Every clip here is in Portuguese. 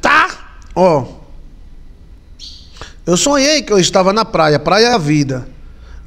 tá? Ó. Eu sonhei que eu estava na praia, praia é a vida.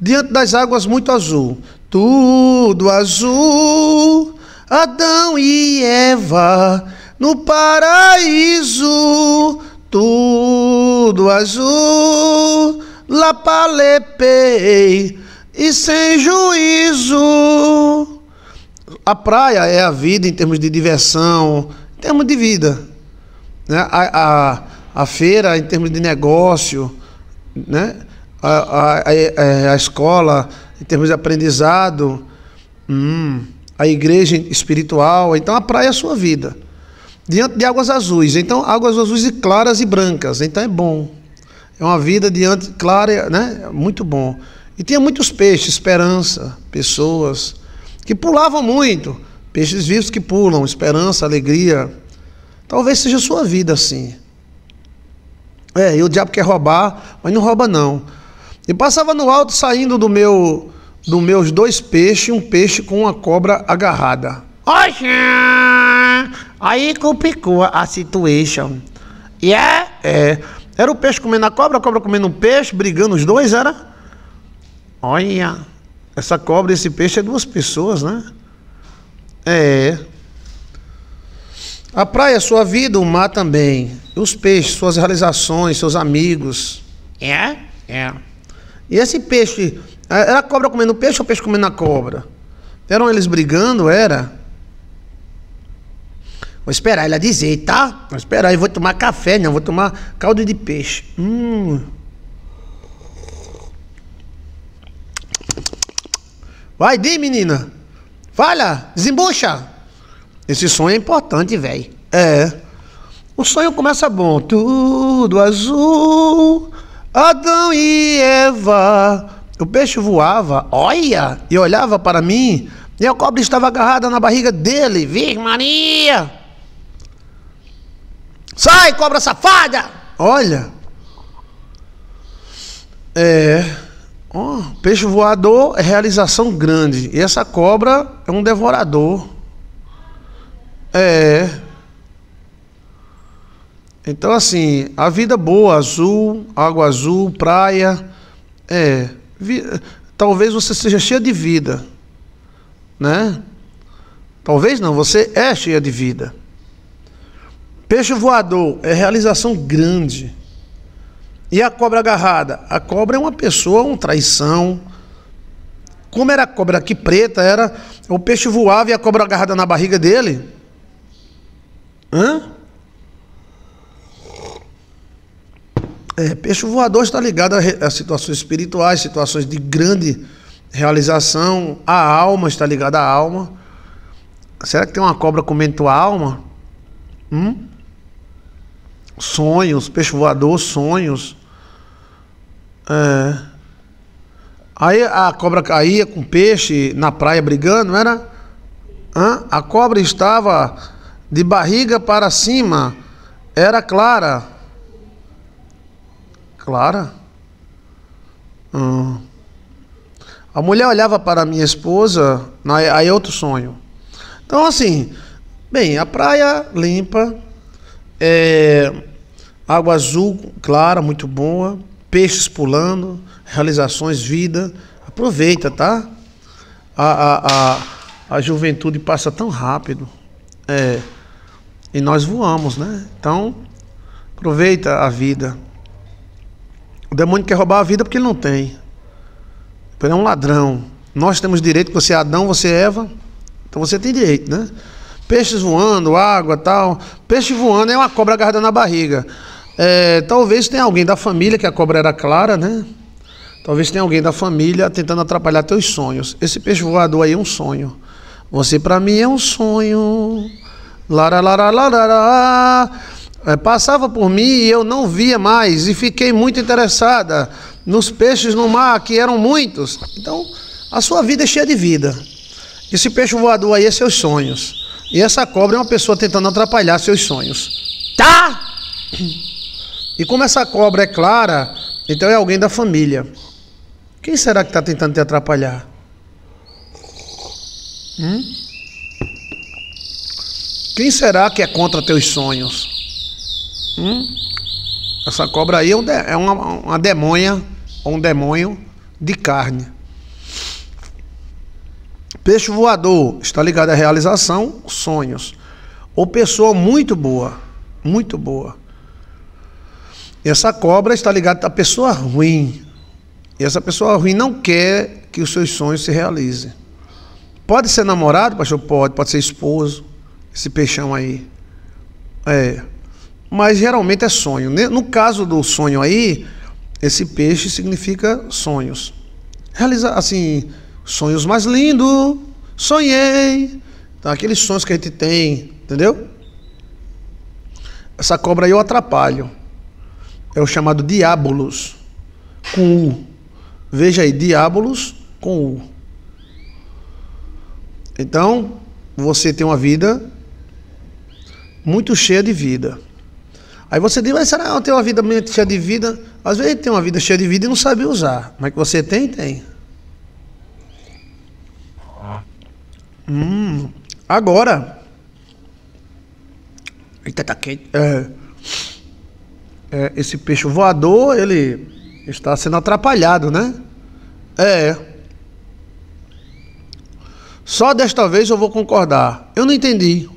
Diante das águas muito azul, tudo azul. Adão e Eva no paraíso, tudo azul. La palepei e sem juízo. A praia é a vida em termos de diversão, em termos de vida. Né? A, a, a feira, em termos de negócio, né? a, a, a, é, a escola, em termos de aprendizado, hum, a igreja espiritual. Então, a praia é a sua vida. Diante de águas azuis. Então, águas azuis e claras e brancas. Então, é bom. É uma vida diante clara, né? Muito bom. E tinha muitos peixes, esperança, pessoas que pulavam muito. Peixes vivos que pulam, esperança, alegria, Talvez seja a sua vida assim. É, e o diabo quer roubar, mas não rouba não. E passava no alto saindo do meu dos meus dois peixes, um peixe com uma cobra agarrada. Oxã! Aí complicou a situation. Yeah? É, é. Era o peixe comendo a cobra, a cobra comendo o peixe, brigando os dois, era? Olha, essa cobra e esse peixe é duas pessoas, né? É. A praia é sua vida, o mar também. Os peixes, suas realizações, seus amigos. É? É. E esse peixe, era a cobra comendo peixe ou o peixe comendo a cobra? Eram eles brigando, era? Vou esperar ele dizer, tá? Vou esperar, eu vou tomar café, não, vou tomar caldo de peixe. Hum. Vai, dê, menina. Fala, desembucha. Esse sonho é importante, velho. É. O sonho começa bom. Tudo azul, Adão e Eva. O peixe voava, olha, e olhava para mim, e a cobra estava agarrada na barriga dele. Vir, Maria! Sai, cobra safada! Olha. É. Oh, peixe voador é realização grande. E essa cobra é um devorador. É. Então, assim, a vida boa, azul, água azul, praia. É. Vi... Talvez você seja cheia de vida. Né? Talvez não, você é cheia de vida. Peixe voador é realização grande. E a cobra agarrada? A cobra é uma pessoa, uma traição. Como era a cobra aqui preta, era o peixe voava e a cobra agarrada na barriga dele. Hã? É, peixe voador está ligado a, a situações espirituais, situações de grande realização. A alma está ligada à alma. Será que tem uma cobra comendo tua alma? Hum? Sonhos, peixe voador, sonhos. É. Aí a cobra caía com peixe na praia brigando, não era? Hã? A cobra estava de barriga para cima, era clara. Clara? Hum. A mulher olhava para minha esposa, aí é outro sonho. Então, assim, bem, a praia limpa, é, água azul clara, muito boa, peixes pulando, realizações, vida. Aproveita, tá? A, a, a, a juventude passa tão rápido. É e nós voamos, né? Então, aproveita a vida. O demônio quer roubar a vida porque ele não tem. Ele é um ladrão. Nós temos direito, você é Adão, você é Eva. Então você tem direito, né? Peixes voando, água tal. Peixe voando é uma cobra agarrada na barriga. É, talvez tenha alguém da família, que a cobra era clara, né? Talvez tenha alguém da família tentando atrapalhar teus sonhos. Esse peixe voador aí é um sonho. Você para mim é um sonho. Lara, lara, lara, passava por mim e eu não via mais e fiquei muito interessada nos peixes no mar, que eram muitos. Então, a sua vida é cheia de vida. Esse peixe voador aí é seus sonhos. E essa cobra é uma pessoa tentando atrapalhar seus sonhos. Tá? E como essa cobra é clara, então é alguém da família. Quem será que está tentando te atrapalhar? Hum? Quem será que é contra teus sonhos? Hum? Essa cobra aí é, é uma, uma demônia ou um demônio de carne. Peixe voador está ligado à realização, sonhos. Ou pessoa muito boa, muito boa. Essa cobra está ligada à pessoa ruim. E essa pessoa ruim não quer que os seus sonhos se realizem. Pode ser namorado, pastor? Pode. Pode ser esposo esse peixão aí. É. Mas geralmente é sonho. Né? No caso do sonho aí, esse peixe significa sonhos. Realiza assim, sonhos mais lindos, sonhei. Então, aqueles sonhos que a gente tem, entendeu? Essa cobra aí eu atrapalho. É o chamado diabolos com U. Veja aí, diabolos com U. Então, você tem uma vida muito cheia de vida. Aí você diz, mas será que eu tenho uma vida muito cheia de vida? Às vezes tem uma vida cheia de vida e não sabe usar. Mas que você tem, tem. Hum, agora. Eita, tá quente. É, é, esse peixe voador, ele está sendo atrapalhado, né? É. Só desta vez eu vou concordar. Eu não entendi.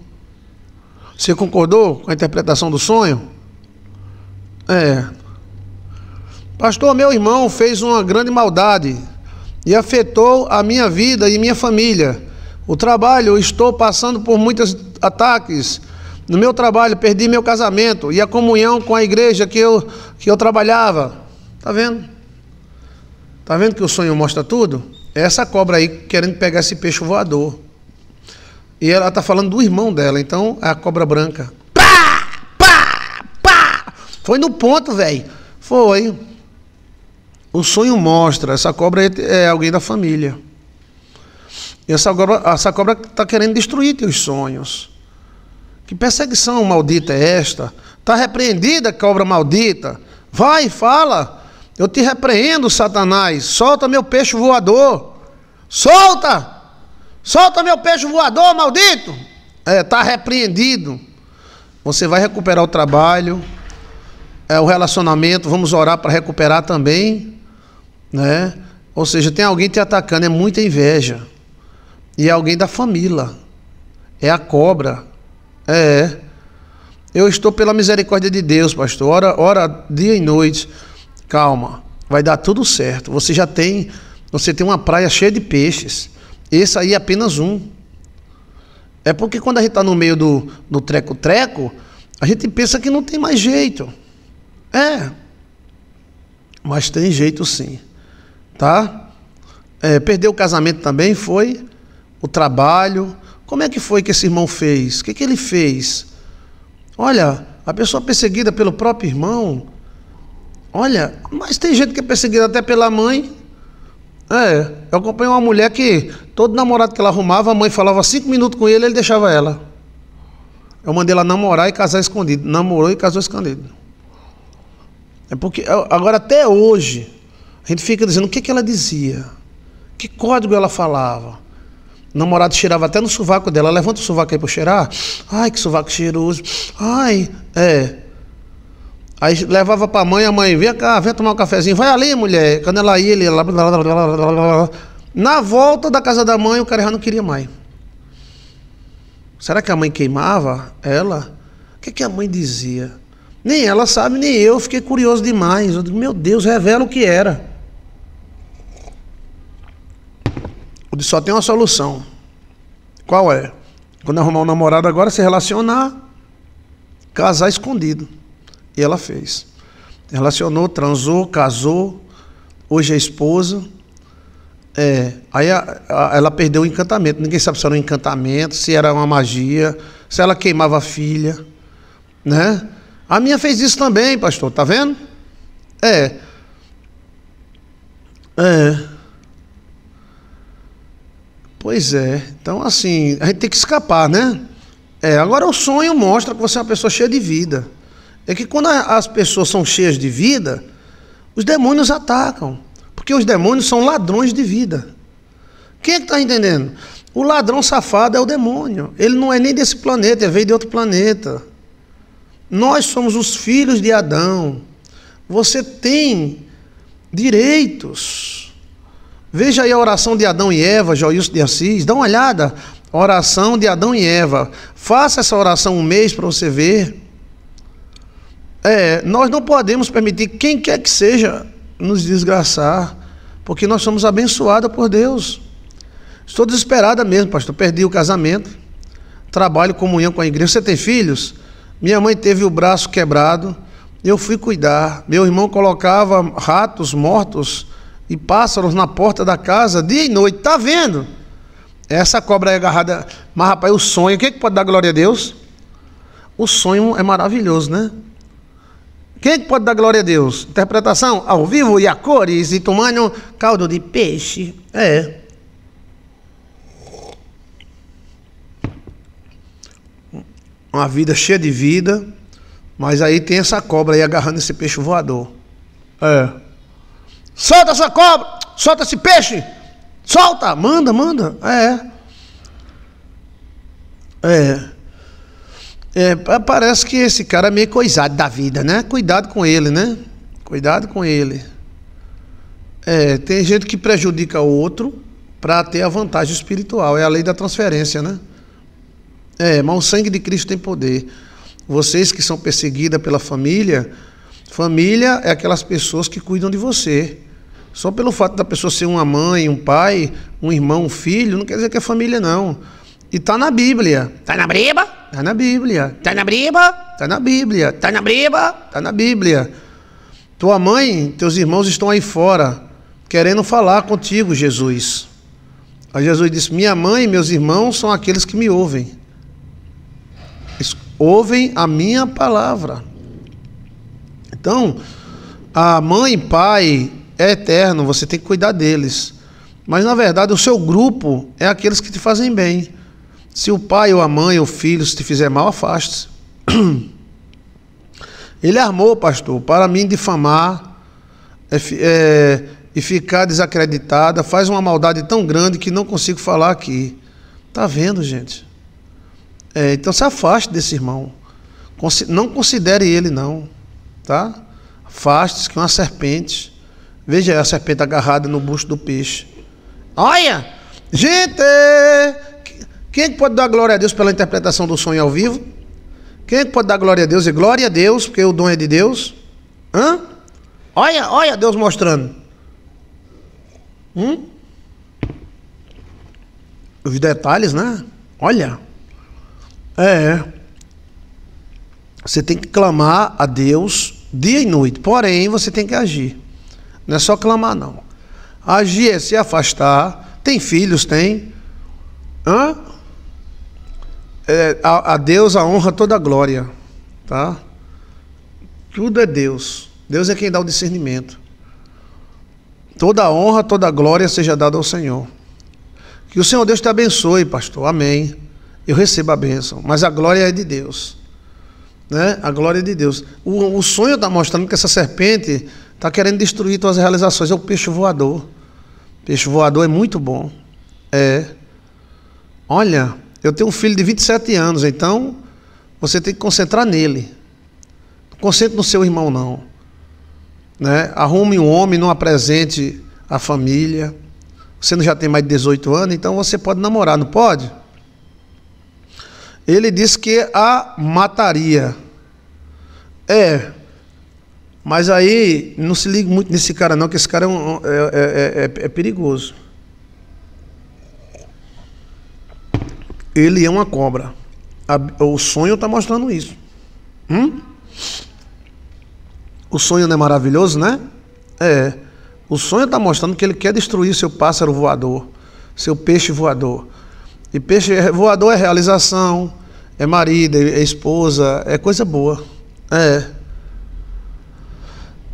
Você concordou com a interpretação do sonho? É. Pastor, meu irmão fez uma grande maldade e afetou a minha vida e minha família. O trabalho, estou passando por muitos ataques. No meu trabalho, perdi meu casamento e a comunhão com a igreja que eu, que eu trabalhava. Tá vendo? Tá vendo que o sonho mostra tudo? É essa cobra aí querendo pegar esse peixe voador. E ela tá falando do irmão dela, então é a cobra branca. Pá! Pá! Pá! Foi no ponto, velho. Foi. O sonho mostra, essa cobra é, é alguém da família. E essa cobra, essa cobra está querendo destruir teus sonhos. Que perseguição maldita é esta? Está repreendida, cobra maldita? Vai, fala. Eu te repreendo, Satanás. Solta meu peixe voador. Solta! Solta meu peixe voador, maldito! É, tá repreendido. Você vai recuperar o trabalho, é, o relacionamento. Vamos orar para recuperar também, né? Ou seja, tem alguém te atacando, é muita inveja. E é alguém da família. É a cobra. É, é. Eu estou pela misericórdia de Deus, pastor. Ora, ora dia e noite. Calma, vai dar tudo certo. Você já tem, você tem uma praia cheia de peixes. Esse aí é apenas um. É porque quando a gente está no meio do, do treco-treco, a gente pensa que não tem mais jeito. É. Mas tem jeito sim. Tá? É, perdeu o casamento também, foi? O trabalho. Como é que foi que esse irmão fez? O que, que ele fez? Olha, a pessoa perseguida pelo próprio irmão. Olha, mas tem gente que é perseguida até pela mãe. É, eu acompanhei uma mulher que todo namorado que ela arrumava, a mãe falava cinco minutos com ele, ele deixava ela. Eu mandei ela namorar e casar escondido. Namorou e casou escondido. É porque agora até hoje a gente fica dizendo o que, que ela dizia, que código ela falava. O namorado cheirava até no sovaco dela, levanta o sovaco aí para cheirar. Ai, que sovaco cheiroso. Ai, é. Aí levava para a mãe, a mãe, vem cá, vem tomar um cafezinho, vai ali, mulher. Quando ela ia, ele. Blá, blá, blá, blá, blá, blá. Na volta da casa da mãe, o cara já não queria mais. Será que a mãe queimava ela? O que, que a mãe dizia? Nem ela sabe, nem eu. Fiquei curioso demais. Eu digo, meu Deus, revela o que era. Eu disse, só tem uma solução. Qual é? Quando arrumar um namorado agora, se relacionar, casar escondido. E ela fez. Relacionou, transou, casou, hoje é esposa. É, aí a, a, ela perdeu o encantamento. Ninguém sabe se era um encantamento, se era uma magia, se ela queimava a filha, né? A minha fez isso também, pastor, tá vendo? É. É. Pois é. Então, assim, a gente tem que escapar, né? É, agora o sonho mostra que você é uma pessoa cheia de vida. É que quando as pessoas são cheias de vida, os demônios atacam. Porque os demônios são ladrões de vida. Quem é que está entendendo? O ladrão safado é o demônio. Ele não é nem desse planeta, ele veio de outro planeta. Nós somos os filhos de Adão. Você tem direitos. Veja aí a oração de Adão e Eva, Joilson de Assis. Dá uma olhada. Oração de Adão e Eva. Faça essa oração um mês para você ver. É, nós não podemos permitir quem quer que seja nos desgraçar, porque nós somos abençoados por Deus. Estou desesperada mesmo, pastor. Perdi o casamento, trabalho, comunhão com a igreja. Você tem filhos? Minha mãe teve o braço quebrado, eu fui cuidar. Meu irmão colocava ratos mortos e pássaros na porta da casa dia e noite. Tá vendo? Essa cobra é agarrada. Mas, rapaz, o sonho, o que, é que pode dar glória a Deus? O sonho é maravilhoso, né? Quem é que pode dar glória a Deus? Interpretação ao vivo e a cores e tomando caldo de peixe. É. Uma vida cheia de vida, mas aí tem essa cobra aí agarrando esse peixe voador. É. Solta essa cobra! Solta esse peixe! Solta! Manda, manda! É. É. É, parece que esse cara é meio coisado da vida, né? Cuidado com ele, né? Cuidado com ele. É, tem gente que prejudica o outro para ter a vantagem espiritual. É a lei da transferência, né? É, mas o sangue de Cristo tem poder. Vocês que são perseguidas pela família, família é aquelas pessoas que cuidam de você. Só pelo fato da pessoa ser uma mãe, um pai, um irmão, um filho, não quer dizer que é família, não. E tá na Bíblia. Tá na Bíblia? Tá na Bíblia. Tá na Bíblia? Tá na Bíblia. Tá na Bíblia? Tá na Bíblia. Tua mãe, teus irmãos estão aí fora, querendo falar contigo, Jesus. Aí Jesus disse: Minha mãe e meus irmãos são aqueles que me ouvem. Eles ouvem a minha palavra. Então, a mãe e pai é eterno, você tem que cuidar deles. Mas na verdade, o seu grupo é aqueles que te fazem bem. Se o pai ou a mãe ou o filho se te fizer mal, afaste-se. Ele armou, pastor, para me difamar é, é, e ficar desacreditada. Faz uma maldade tão grande que não consigo falar aqui. Tá vendo, gente? É, então se afaste desse irmão. Não considere ele, não. Tá? Afaste-se que é uma serpente. Veja a serpente agarrada no busto do peixe. Olha! Gente! Quem é que pode dar glória a Deus pela interpretação do sonho ao vivo? Quem é que pode dar glória a Deus? E glória a Deus, porque o dom é de Deus. Hã? Olha, olha Deus mostrando. Hum? Os detalhes, né? Olha. É. Você tem que clamar a Deus dia e noite. Porém, você tem que agir. Não é só clamar, não. Agir é se afastar. Tem filhos? Tem. Hã? é, a, a, Deus a honra toda a glória, tá? Tudo é Deus. Deus é quem dá o discernimento. Toda a honra, toda a glória seja dada ao Senhor. Que o Senhor Deus te abençoe, pastor. Amém. Eu recebo a bênção, mas a glória é de Deus. Né? A glória é de Deus. O, o sonho está mostrando que essa serpente está querendo destruir tuas realizações. É o peixe voador. Peixe voador é muito bom. É. Olha, eu tenho um filho de 27 anos, então você tem que concentrar nele. Não concentre no seu irmão, não. Né? Arrume um homem, não apresente a família. Você não já tem mais de 18 anos, então você pode namorar, não pode? Ele disse que a mataria. É, mas aí não se liga muito nesse cara, não, que esse cara é, um, é, é, é, é perigoso. Ele é uma cobra. o sonho está mostrando isso. Hum? O sonho não é maravilhoso, né? É. O sonho está mostrando que ele quer destruir seu pássaro voador, seu peixe voador. E peixe é, voador é realização, é marido, é esposa, é coisa boa. É.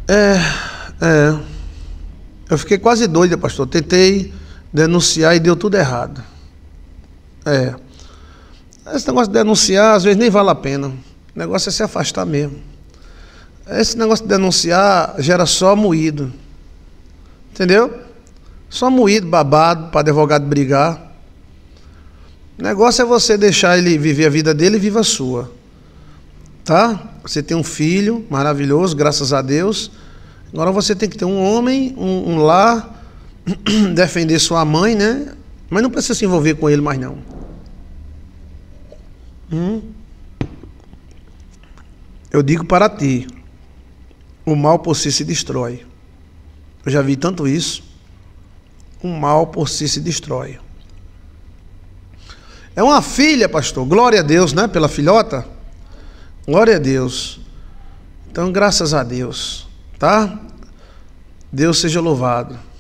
É. É. Eu fiquei quase doido, pastor. Tentei denunciar e deu tudo errado. É. Esse negócio de denunciar, às vezes, nem vale a pena. O negócio é se afastar mesmo. Esse negócio de denunciar gera só moído. Entendeu? Só moído, babado, para advogado brigar. O negócio é você deixar ele viver a vida dele e viva a sua. Tá? Você tem um filho maravilhoso, graças a Deus. Agora você tem que ter um homem, um, um lar, defender sua mãe, né? Mas não precisa se envolver com ele mais não. Hum? Eu digo para ti, o mal por si se destrói. Eu já vi tanto isso. O mal por si se destrói. É uma filha, pastor. Glória a Deus, né? Pela filhota. Glória a Deus. Então, graças a Deus, tá? Deus seja louvado.